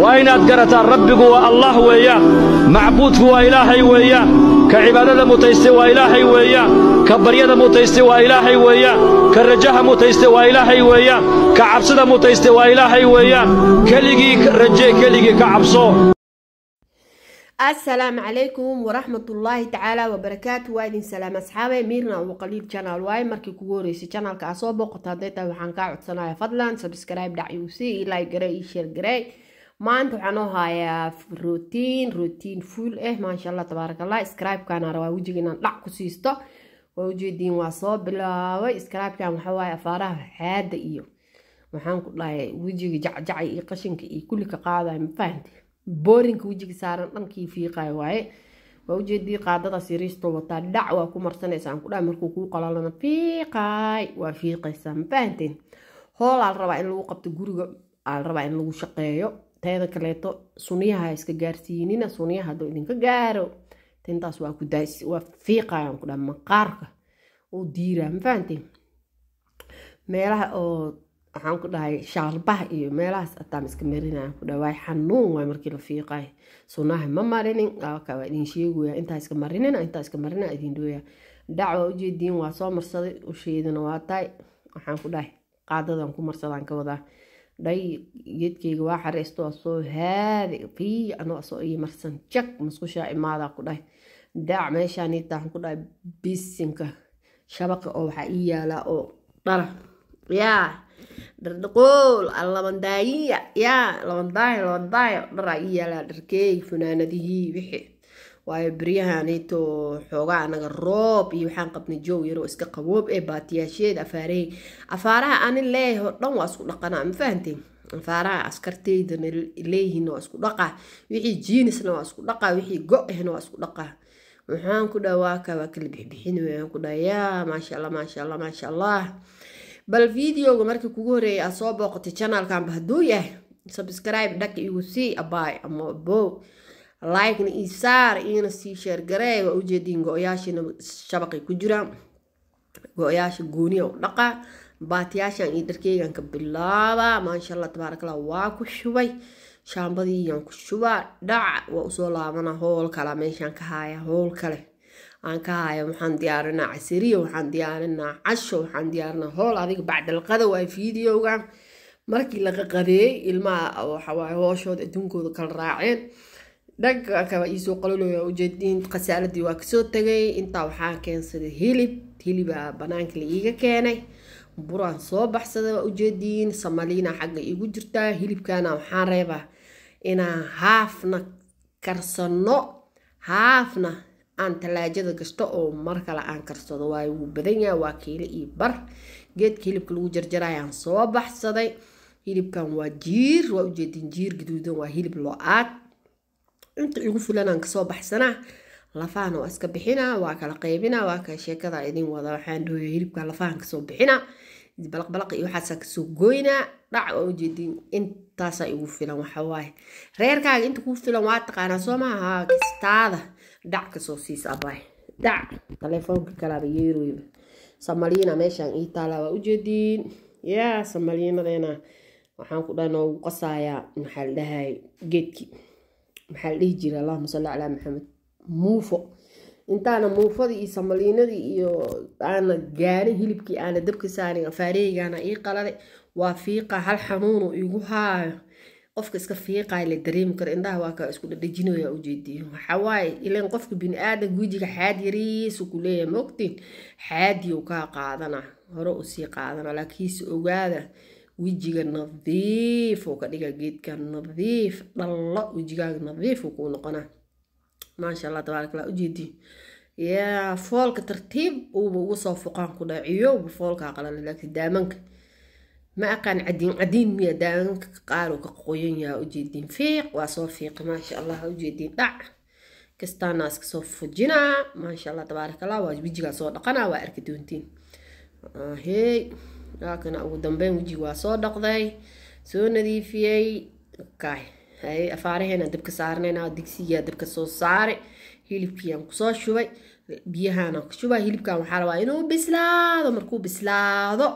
waa inaad garataa rabbigu waa allah weeyaan macbuudku waa ilaahay weeyaan ka cibaadada mutaystay waa ilaahay weeyaan ka baryada mutaystay waa ilaahay weeyaan ka rajaha mutayste waa ilaahay weeyaan ka cabsida mutayste waa ilaahay weeyaan keligii rajee keligii ka cabso asalaamu calaykum waraxmatullaahi tacaala wabarakaatu waa idin salaam asxaabe miirna ugu qaliil janaal waaye markii kugu horeysay janaalka aa soo booqota hadday waxaan kaa codsanaya fadlan sabscribe dhac uc like garee io sheer garee maanta waxaan u hayaa rotiin rotiin fuul ah eh, maasha allah tabaarak allah scribe rabaa wejiga inaan dhac ku siisto waa ujeediin waa soo bilaabay scribe-kan waxa waaye afaaraha xaada iyo waxaan ku dhahay wejiga jacjacay iyo qashinka iyo kulli ka qaadayo mafahante boorinka wejiga saaran dhankii fiiqayo waaye waa ujeedii qaadadaas yariisto wataa dhac waa ku marsanaysa aan ku dhahay markuu kuu qalalana fiiqaay waa fiiqaysaa mafahanteen hool aal rabaa in lagu qabto guriga aal rabaa in lagu shaqeeyo teeda kaleeto suniyaha iska gaarsiinina sunniyaha hadduu idinka gaaro tintaas waa ku daas waa fiiqayan ku dhaa maqaarka uu diiraa ma fahanteen meelaha oo waxaan ku dhahay shaalbaha iyo meelahaas ataan iska marinayaan ku dhahay waay xanuun waay markii la fiiqaay sunnaha ma marinin aka waa idin sheegaya intaa iska marinina intaa iska marina idin dhooya dhac ujeediin waa soo marsaday usheedina waa tahay waxaan ku dhahay qaadadan ku marsadaan ka wadaa dhay geedkeyga waa xareysto waa soo haadi fiiy soo ii marsan jag masqushaa imaadaa ku dhahay daac meeshaanii daaxan ku dhahay bisinka shabaqa oo waxaa ii yaalaa oo dhara yaa dhardhaqool alabandayiya yaa labandaaya labandaaya dharaa ii yaalaa dharkeey funaanadihii wixii waayo beryahanito xoogaa anaga roob iyo waxaan qabnay jow yaroo iska qaboob ee baatiyaasheed afaarey afaaraha anin leeyahay oo dhan waa isku dhaqanaa ma fahantay afaaraha askarteydana leeyihiinna waa isku dhaqaa wixii jiinisna waa isku dhaqaa wixii go-ahna waa isku dhaqaa waxaan ku dhaha waaka waa kala bixbixin waxaan ku dhaha maasha allah maasha allah maasha allah bal videoga markii kugu horeeyay aad soo booqotay janaalkanba hadduu yahay subscribe dhag igu sii abaay ama bow laikna ii saar iina sii sheergaree waa ujeediin go-oyaashiina shabaqay ku jiraan go-oyaasha gooniya u dhaqaa baatiyaashan iyo dharkeygan bilaabaa maasha allah tabaarakallah waa ku shubay shaambadiiyaan ku shubaa dhac waa usoo laabanaa hool kala meeshaan ka haya hool kale aan ka haya waxaan diyaarinaa casiriya waxaan diyaarinaa casho waxaan diyaarinaa hool adiga bacdalqada waa fiidiyogan markii laqa qadeeyey ilmaha waxawaaye hooshooda adduunkooda kala raaceen dhankaakaba iisoo qalolooya ujeediin khasaaradii waa kasoo tagay intaa waxaa keensaday hilib hilibaa banaanka laiiga keenay buraan soo baxsada waa ujeediin samaliina xagga iigu jirtaa hilibkana waxaan reebaa inaan haafna karsano haafna aan talaajada gashto oo mar kale aan karsado waayo wuu badan yahay waa kiilo iyo bar geedka hilibka lagu jarjarayaan soo baxsaday hilibkan waa jiir waa ujeediin jiir guduudan waa hilib loo-aad inta igu fulanaan kasoo baxsanaa lafahan waa iska bixina waa kala qaybina waa ka sheekada idin wada waxaan dhooyo hilibka lafahan kasoo bixina balaqbalaq iyo waxaasaa kasoo gooynaa dhac waa ujeedin intaasaa igu filan waxawaaye reerkaaga inta kuu filan waa taqaanaa soo kistaada dhac kasoo siis abaay dhac taleefoonka kalaaba yeerooyba samaliina meeshaan ii taalaa waa ujeediin yaa samaliinadeena waxaan ku dhaa qasaayaa maxaa la dhahay geedkii maxaa la dhihi jira allahuma salli calaa maxamed muufo intaana muufadii iyo samaliinadii iyo aana gaarin hilibkii aana dabka saarin faareegaana ii qalale waa fiiqa hal xanuunu igu haayo qofka iska fiiqaay la dareemi karo indhaha waa kaa isku dhadhajinaya ujeediyo waxawaaye ilan qofka bini aadam wejiga xaad yariisu ku leeyahay maogtiin xaadiyow kaa qaadana hore u sii qaadana laakiinse ogaada wejiga nadiifuu ka dhiga geedka nadiif dhallo wejigaaga nadiifuu kuu noqonaa maasha allah tabaarak allah ujeedii yaa foolka tartiib uuba ugu soo fuqaan ku dhaciyo foolkaa qalala laakiin daamanka ma aqaan cadiin cadiin miya daamanka qaar uu ka qoyan yaha ujeediin fiiq waa soo fiiqa maasha allah ujeediin dhac kastaanaas soo fujinaa maasha allah tabaarak allah waa wejigaa soo dhaqanaa waa arki doontiin ahey kana ugu dambeyn wejiga waa soo dhaqday soo nadiifiyey kay haye afaaraheena dabka saarnayna digsiga dabka soo saare hilibkiiaan kusoo shubay biyahaana ku shubay hilibkan waxaa rabaa inuu bislaado markuu bislaado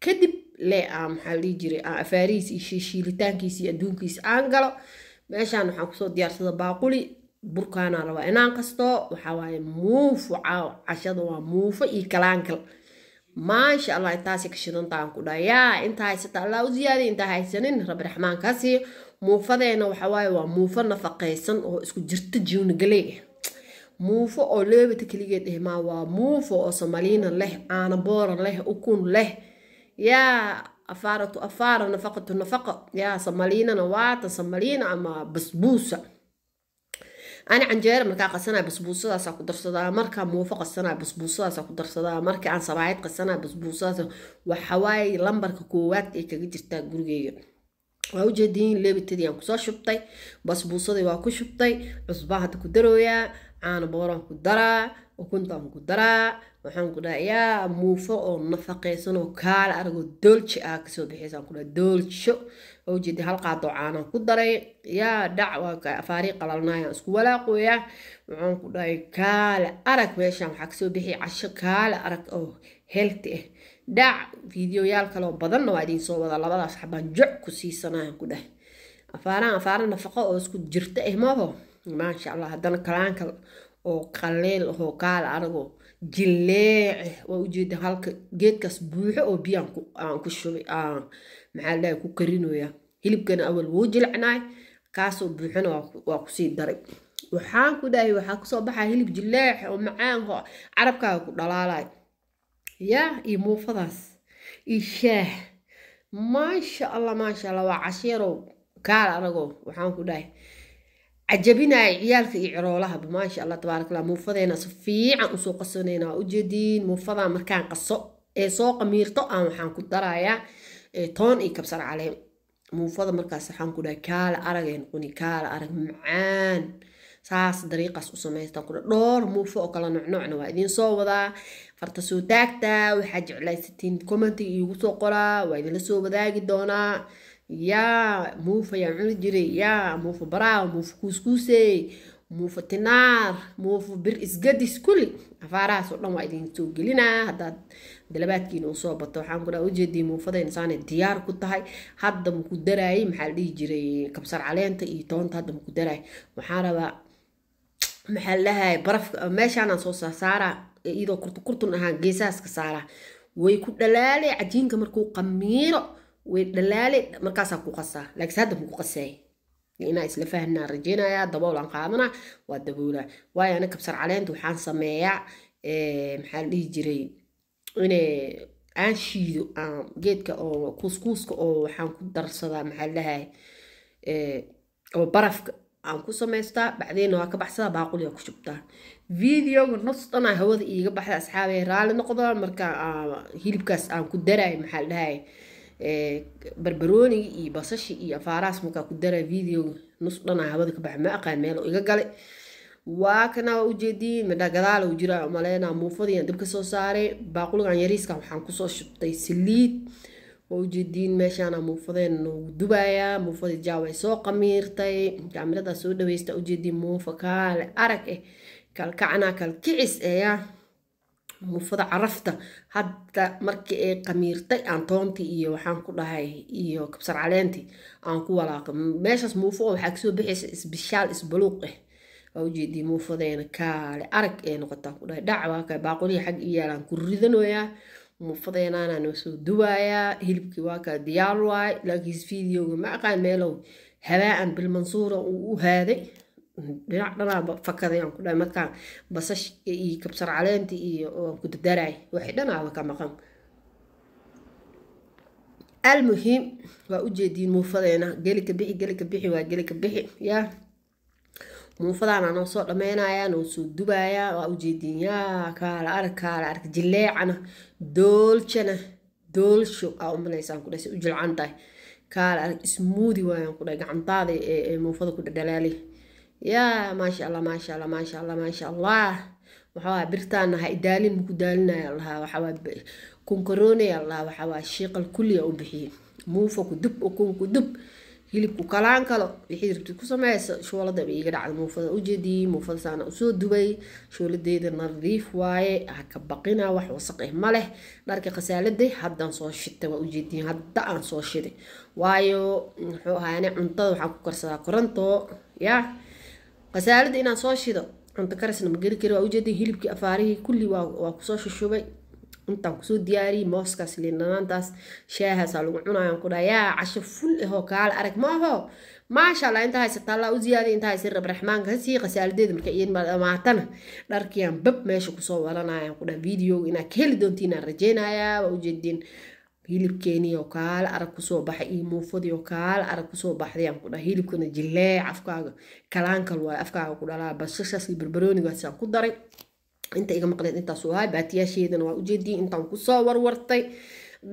kadib le a ah, maxaa dhihi jiray ah, afaarihiis iyo shiishilitaankiis adduunkiis aan galo meeshaan waxaan kusoo diyaarsada baaquli burkaanaan rabaa inaan kasto waxaa waaye muufu cashada waa muufo iyo kalaankal maasha allah intaasi ka shidantaan ku dhayaa intaa haysata allah u ziyaadiya intaa haysanin rabbi raxmaan ka muufadeena waxawaaye waa muufo nafaqaysan oo isku jirta jiwna muufo oo leebata keligeed ehmaa waa muufo oo somaliina leh caano boora leh ukun leh yaa afaaratu afaara nafaqatu nafaqa yaa somaliinana waata somaliina ama basbuusa ani canjeera markaa qasanaya basbuusadaasa ku darsadaa markaa muufo qasanaya basbuusadaasa ku darsadaa markii aan sabaaxid qasanaya basbuusadaas waxawaaye lambarka koowaad ay kaga jirtaa gurigeyga waa ujeediin leebitadii aan kusoo shubtay basbuusadii waa ku shubtay cusbaa hadda ku darooyaa caano booraan ku daraa ukuntaan ku daraa waxaan ku dhaha yaa muufo oo nafaqaysan oo kaala aragoo doolji ah kasoo bixiysan ku dhaha dooljo oo jeeda hal qaadoo caanaan ku daray yaa dhac afaarii qalalnayaan isku walaaqooya waxaan ku dhahay kaala arag meeshaan waxaa kasoo bixiya casho kaala arag oo heelti ah dhac fideoyaal kaloo badanna waa idiin soo wadaa labadaas xabaan joc ku siisanayaan ku dhahay afaaraan afaara nafaqo oo isku jirta ah maasha allah haddana kalaanka oo qaleel ahoo kaala adagoo jileece waa ujeeda halka geedkaas buuxo oo biyaan aan ku shubay maxaa ku karinoya hilibkana awal wuu jilacnaay kaasoo buuxona waa kusii daray waxaan ku dhahay waxaa kusoo baxaa hilib jileex oo macaanho carabkaaga ku dhalaalay yaa iyo muufadaas iyo shaah maasha allah maasha allah waa cashiirow kaal adagoo waxaan ku dhahay cajabinaaya ciyaalka iyo ciroolahaba maasha allah tabaarak allah muufadeena si fiican usoo qasanayna waa ujeediin muufadaa markaan qaso ee soo qamiirto aan waxaan ku darayaa toon iyo kabsar caleen muufada markaas waxaan ku dhahay kaala arageen quni kaala arag macaan saas dariiqaas u samaystaan ku dhowr muufo oo kala noocnoocna waa idiin soo wadaa farta soo taagtaa waxaa jeclaysatiin commentiga iigu soo qoraa waa idinla soo wadaagi doonaa yaa muufa ayaan cuni jiray yaa muufa baraaw muufa kuuskuusey muufa tinaar muufa bir isgadis kulli afaarahaas dhan waa idin soo gelinaa haddaad dalabaadkiina usoo bato waxaan ku dhaa ujeediyay muufadayna diyaar ku tahay hadda maku daraayay maxaa la dhihi jiray kabsar caleenta iyo toonta hadda maku daraayay waxaan rabaa maxaa la dhahay meeshaanaan soo saara iyadoo kurtukurtun ahaan geesaaska saara way ku dhalaale cajiinka markuu qamiiro way dhalaale markaasaa ku qasaa laakiin hadda muku qasaay inaa isla fahnaa rajeynayaa daboolan qaadanaa waa daboolaa waayo ana kabsar caleenta waxaan sameeyaa eh, maxaa la dhihi jiray ine aan shiido geedka oo kuuskuuska oo waxaan ku darsadaa maxaa lahahay eh, oo barafka aan ku samaystaa bacdeenna waa ka baxsadaa baaquliyaa ku shubtaa videoga nos hawada iiga baxda asxaabee raalli noqdaan markaa ah, hilibkaas aan ku daraay maxaa la barbarooniga iyo basashi iyo afaarahaas markaa ku dara videoga nus dhanaa hawada ka baxa ma aqaan meel iga gale waa kanaa ujeediin midha gadaala u jira maleynaa muufadii aan soo saaray baaquligan yariiska waxaan kusoo shubtay saliid waa ujeediin meeshaana muufadeen noogu dubayaa muufadii jaawa soo qamiirtay kaamiradaa soo dhaweysta ujeediin muufa kaale arag eh kalkacnaa kalkicis eyaa muufada carafta hadda markii ay qamiirtay aan toontii iyo waxaan ku dhahay iyo kabsar caleentii aan ku walaaqay meeshaas muufada waxaa kasoo baxaysa isbishaal isbaluuq ah eh. waa ujeedii muufadeena kaale arag ee noqotaan ku dhahay dhac waa kae baaqulihii xag i yaalaan ku ridanayaa muufadeenaanaa noo soo duwaayaa hilibkii waa kaa diyaar waaye laakiin fideoga ma aqaan meelow habaa-an bilmansuura uu u haaday dhinac dhanaanba fakadayaan ku dhahay markaan basash iyo kabsar caleenta iyo waan ku dadaalay waxay dhanaaba ka maqan almuhiim waa ujeediin muufadeyna geli ka bixi geli ka bixi waa geli ka bixi yaa muufadaana noo soo dhameynayaa noo soo dubayaa waa ujeediin yaa kaala arag kaala arag jileecana doolshana doolsho aa umalaysaan ku dhahay u jilcan kaala arag ismuudi waayaan ku dhahay gacantaada ee muufada ku dhadhalaali yaa maasha allah maasha allah maasha allah maasha allah waxawaa birtaan ahaa idaalin muku daalinaya allaha waxawaa kunkaroonaya allah waxawaa shiiqal kulliya u bixiyey muufa ku dub ukun ku dub hilibku kalaan kalo wixii rabtid ku sameysa shoolada bay dhacda muufada ujeedii muufada saana usoo dubay shooladeeda nadiif waaye ha ah baqina wax wasaq eh ma dharka khasaaladay haddaan soo shita waa ujeediin hadda aan soo shiday waayo muxuu ahaane cuntada waxaan ku karsadaa koranto yaa qasaalada inaan soo shido cunto karisna ma geli kari waa ujeeday hilibkii afaarihii kulli waa kusoo shashubay intaan kusoo diyaariyey mooskaas liindhanaantaas shaahaasaa lagu cunayaan ku yaa casho ful eh ahoo kaala arag maaho maasha allah inta haysata allah u ziyaadiy inta haysa rab hasii qasaaladeeda marka iyo dhamaatana dharkiyaan bab meesha kusoo walanayaan ku videoga inaad ka heli doontiin aan waa ujeedeen hilibkeenii oo kaala arag kusoo baxay iyo muufadii oo kaala arag kusoo baxday aan ku dhahay hilibkana jileec afkaaga kalaankal waayo afkaaga ku dhalaa basashaas barbaroonigaasaan ku daray inta iga maqleed intaasuu ahaa baatiyaasheedana waa ujeediyey intaan kusoo warwartay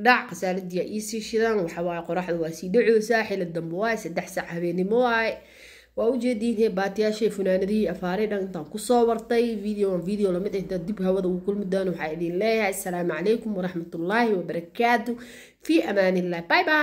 dhac khasaaladiyaa iisii shidaan waxawaaye qoraxda waa sii dhaceysaa xili dambe waaye saddex saac habeenimo waaye waa ujeediin baatiyaashii funaanadihii afaarey dhantan kusoo wartay videoan video lamid ah inta dib hawada uu kulmi doono waxaa idin leeyahay assalaamu calaykum waraxmatullaahi wabarakaatu fii amaan illah bye